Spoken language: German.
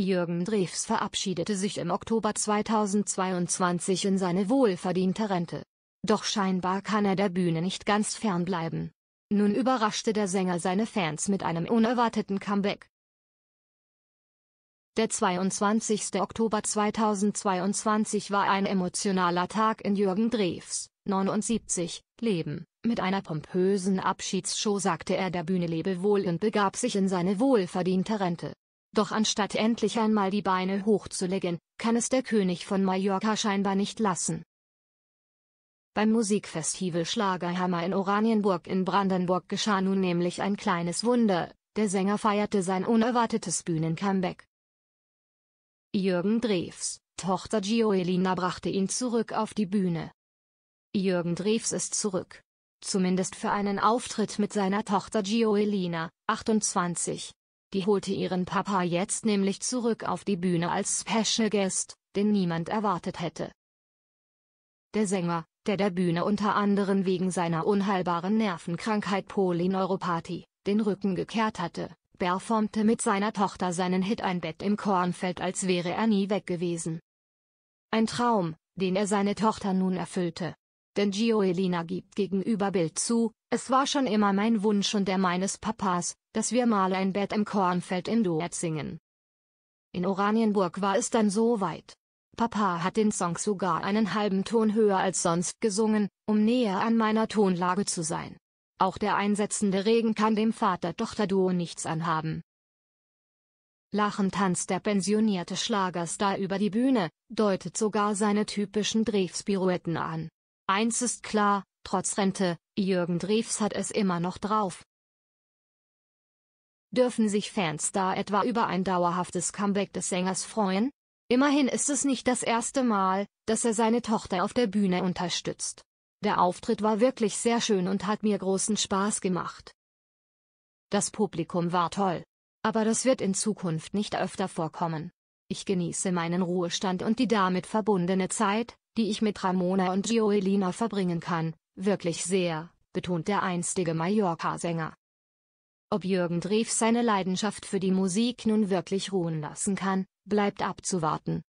Jürgen Drews verabschiedete sich im Oktober 2022 in seine wohlverdiente Rente. Doch scheinbar kann er der Bühne nicht ganz fernbleiben. Nun überraschte der Sänger seine Fans mit einem unerwarteten Comeback. Der 22. Oktober 2022 war ein emotionaler Tag in Jürgen Drews, 79, Leben. Mit einer pompösen Abschiedsshow sagte er der Bühne Lebewohl und begab sich in seine wohlverdiente Rente. Doch anstatt endlich einmal die Beine hochzulegen, kann es der König von Mallorca scheinbar nicht lassen. Beim Musikfestival Schlagerhammer in Oranienburg in Brandenburg geschah nun nämlich ein kleines Wunder, der Sänger feierte sein unerwartetes Bühnencomeback. Jürgen Drews, Tochter Gioelina brachte ihn zurück auf die Bühne. Jürgen Drews ist zurück. Zumindest für einen Auftritt mit seiner Tochter Gioelina, 28. Die holte ihren Papa jetzt nämlich zurück auf die Bühne als Special Guest, den niemand erwartet hätte. Der Sänger, der der Bühne unter anderem wegen seiner unheilbaren Nervenkrankheit Polyneuropathie den Rücken gekehrt hatte, performte mit seiner Tochter seinen Hit Ein Bett im Kornfeld als wäre er nie weg gewesen. Ein Traum, den er seine Tochter nun erfüllte. Denn Gioelina gibt gegenüber Bild zu, es war schon immer mein Wunsch und der meines Papas, dass wir mal ein Bett im Kornfeld in Duett singen. In Oranienburg war es dann so weit. Papa hat den Song sogar einen halben Ton höher als sonst gesungen, um näher an meiner Tonlage zu sein. Auch der einsetzende Regen kann dem Vater-Tochter-Duo nichts anhaben. Lachend tanzt der pensionierte Schlagerstar über die Bühne, deutet sogar seine typischen Dreves-Pirouetten an. Eins ist klar, trotz Rente, Jürgen Dreves hat es immer noch drauf. Dürfen sich Fans da etwa über ein dauerhaftes Comeback des Sängers freuen? Immerhin ist es nicht das erste Mal, dass er seine Tochter auf der Bühne unterstützt. Der Auftritt war wirklich sehr schön und hat mir großen Spaß gemacht. Das Publikum war toll. Aber das wird in Zukunft nicht öfter vorkommen. Ich genieße meinen Ruhestand und die damit verbundene Zeit, die ich mit Ramona und Joelina verbringen kann, wirklich sehr, betont der einstige Mallorca-Sänger. Ob Jürgen Drews seine Leidenschaft für die Musik nun wirklich ruhen lassen kann, bleibt abzuwarten.